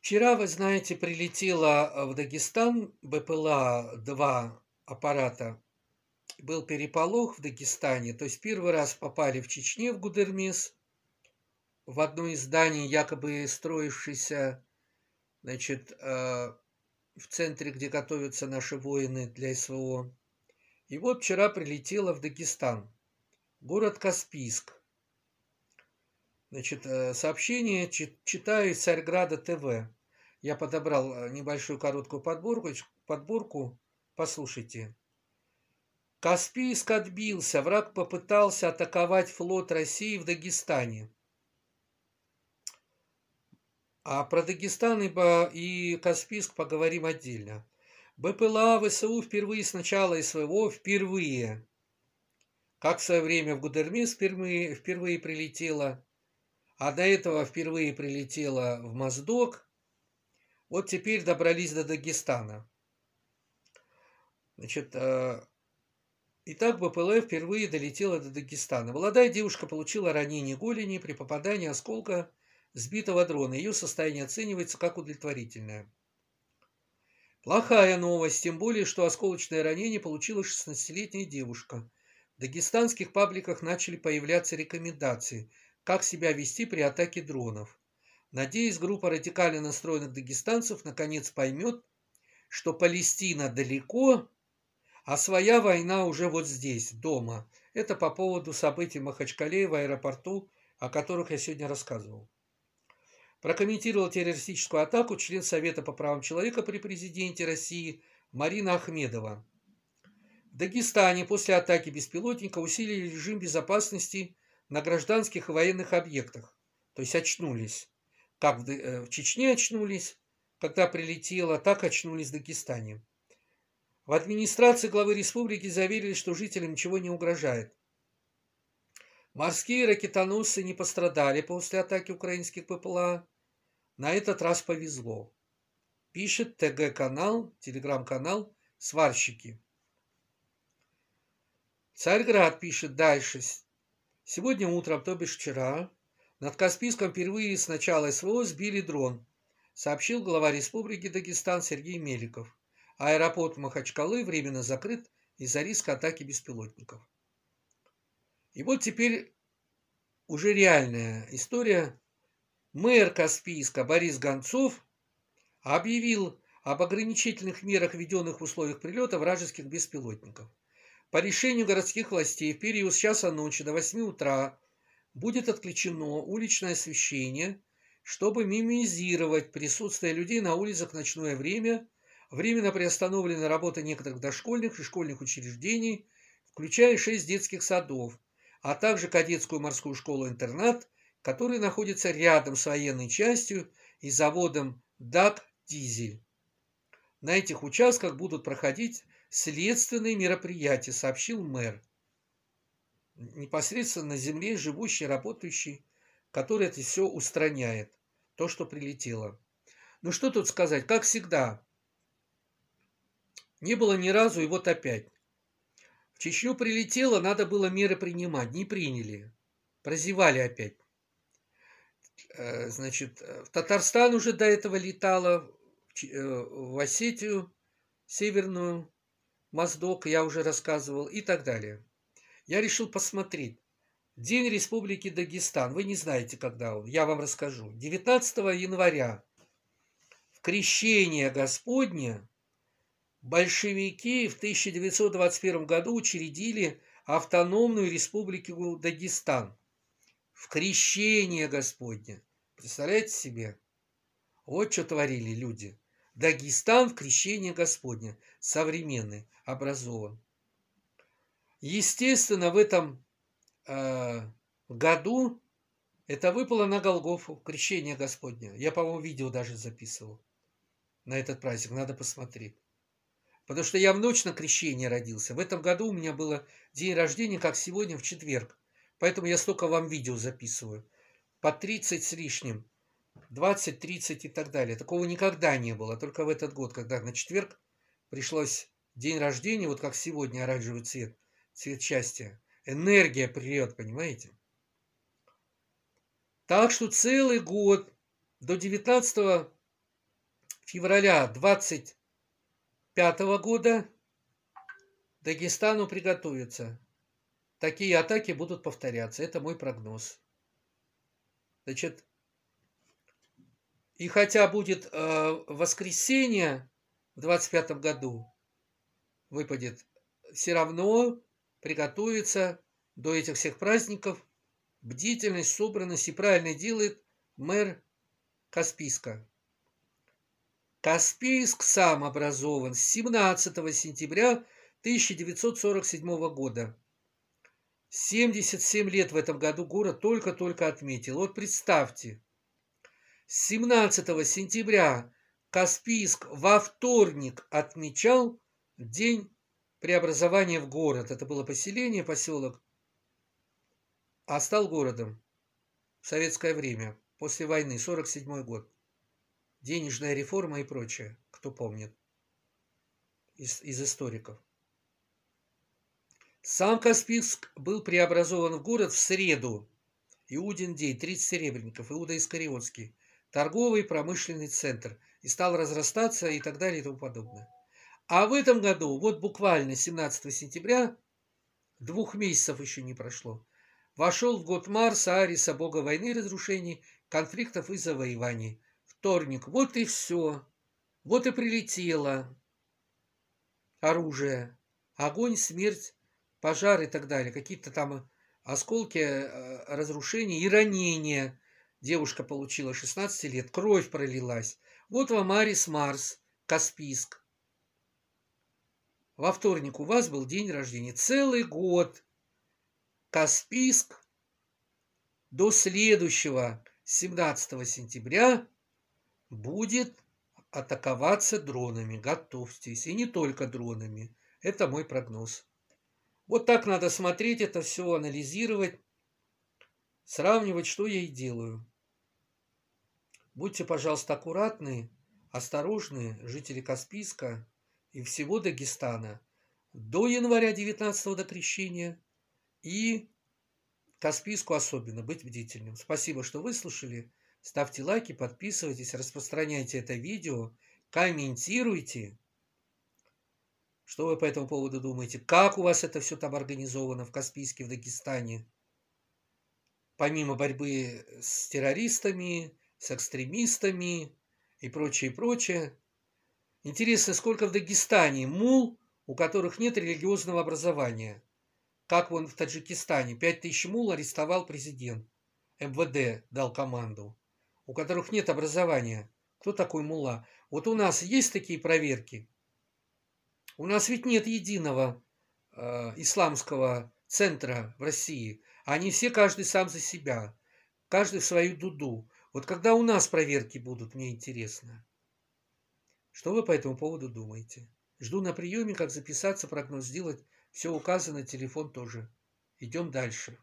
Вчера, вы знаете, прилетела э, в Дагестан бпла два аппарата. Был переполох в Дагестане, то есть первый раз попали в Чечне, в Гудермес, в одно из зданий, якобы строившейся, значит, э, в центре, где готовятся наши воины для СВО. И вот вчера прилетела в Дагестан, город Каспийск. Значит, э, сообщение читаю из Царьграда ТВ. Я подобрал э, небольшую короткую подборку. подборку. Послушайте. Каспийск отбился. Враг попытался атаковать флот России в Дагестане. А про Дагестан и Каспийск поговорим отдельно. БПЛА ВСУ впервые с начала СВО впервые. Как в свое время в Гудермес впервые, впервые прилетела а до этого впервые прилетела в Моздок. Вот теперь добрались до Дагестана. Значит, э, и так БПЛ впервые долетела до Дагестана. Молодая девушка получила ранение голени при попадании осколка сбитого дрона. Ее состояние оценивается как удовлетворительное. Плохая новость, тем более, что осколочное ранение получила 16-летняя девушка. В дагестанских пабликах начали появляться рекомендации – как себя вести при атаке дронов. Надеюсь, группа радикально настроенных дагестанцев наконец поймет, что Палестина далеко, а своя война уже вот здесь, дома. Это по поводу событий в Махачкале в аэропорту, о которых я сегодня рассказывал. Прокомментировал террористическую атаку член Совета по правам человека при президенте России Марина Ахмедова. В Дагестане после атаки беспилотника усилили режим безопасности на гражданских и военных объектах, то есть очнулись. Как э, в Чечне очнулись, когда прилетело, так очнулись в Дагестане. В администрации главы республики заверили, что жителям ничего не угрожает. Морские ракетоносцы не пострадали после атаки украинских ППЛА. На этот раз повезло. Пишет ТГ-канал, телеграм-канал «Сварщики». Царьград пишет дальше Сегодня утром, то бишь вчера, над Каспийском впервые с начала СВО сбили дрон, сообщил глава Республики Дагестан Сергей Меликов. Аэропорт Махачкалы временно закрыт из-за риска атаки беспилотников. И вот теперь уже реальная история. Мэр Каспийска Борис Гонцов объявил об ограничительных мерах, введенных в условиях прилета вражеских беспилотников. По решению городских властей в период с часа ночи до 8 утра будет отключено уличное освещение, чтобы минимизировать присутствие людей на улицах в ночное время. Временно приостановлена работа некоторых дошкольных и школьных учреждений, включая 6 детских садов, а также кадетскую морскую школу-интернат, который находится рядом с военной частью и заводом «ДАК Дизель». На этих участках будут проходить следственные мероприятия, сообщил мэр. Непосредственно на земле живущий, работающий, который это все устраняет, то, что прилетело. Ну что тут сказать, как всегда, не было ни разу, и вот опять. В Чечню прилетело, надо было меры принимать, не приняли. Прозевали опять. Э, значит, в Татарстан уже до этого летала э, в Осетию, Северную, Моздок, я уже рассказывал, и так далее. Я решил посмотреть. День Республики Дагестан. Вы не знаете, когда он. Я вам расскажу. 19 января в Крещение Господне большевики в 1921 году учредили автономную республику Дагестан. В крещение Господне. Представляете себе? Вот что творили люди. Дагестан в крещение Господне, современный, образован. Естественно, в этом э, году это выпало на Голгофу, крещение Господня. Я, по-моему, видео даже записывал на этот праздник, надо посмотреть. Потому что я в ночь на крещение родился. В этом году у меня было день рождения, как сегодня, в четверг. Поэтому я столько вам видео записываю. По 30 с лишним 20, 30 и так далее. Такого никогда не было. Только в этот год, когда на четверг пришлось день рождения, вот как сегодня оранжевый цвет, цвет счастья. Энергия придет, понимаете? Так что целый год до 19 февраля 25 года Дагестану приготовиться. Такие атаки будут повторяться. Это мой прогноз. Значит, и хотя будет э, воскресенье в 25 году, выпадет, все равно приготовится до этих всех праздников бдительность, собранность и правильно делает мэр Каспийска. Каспийск сам образован с 17 сентября 1947 года. 77 лет в этом году город только-только отметил. Вот представьте, 17 сентября Каспийск во вторник отмечал день преобразования в город. Это было поселение, поселок, а стал городом в советское время, после войны, 47 год. Денежная реформа и прочее, кто помнит из, из историков. Сам Каспийск был преобразован в город в среду. Иудин день, 30 серебряников, Иуда Искариотский – торговый промышленный центр и стал разрастаться и так далее и тому подобное. А в этом году, вот буквально 17 сентября, двух месяцев еще не прошло, вошел в год Марса, Ариса, бога войны, разрушений, конфликтов и завоеваний. Вторник, вот и все, вот и прилетело оружие, огонь, смерть, пожар и так далее, какие-то там осколки э, разрушений и ранения – Девушка получила 16 лет, кровь пролилась. Вот вам Арис Марс, Каспийск. Во вторник у вас был день рождения. Целый год. Каспийск до следующего 17 сентября будет атаковаться дронами. Готовьтесь. И не только дронами. Это мой прогноз. Вот так надо смотреть это все, анализировать сравнивать, что я и делаю. Будьте, пожалуйста, аккуратны, осторожны, жители Каспийска и всего Дагестана, до января 19 до крещения и Каспийску особенно, быть бдительным. Спасибо, что выслушали. Ставьте лайки, подписывайтесь, распространяйте это видео, комментируйте. Что вы по этому поводу думаете? Как у вас это все там организовано в Каспийске, в Дагестане? помимо борьбы э, с террористами, с экстремистами и прочее, прочее. Интересно, сколько в Дагестане мул, у которых нет религиозного образования. Как вон в Таджикистане, 5000 мул арестовал президент. МВД дал команду, у которых нет образования. Кто такой мула? Вот у нас есть такие проверки? У нас ведь нет единого э, исламского центра в России, а они все каждый сам за себя, каждый в свою дуду. Вот когда у нас проверки будут, мне интересно. Что вы по этому поводу думаете? Жду на приеме, как записаться, прогноз сделать. Все указано, телефон тоже. Идем дальше.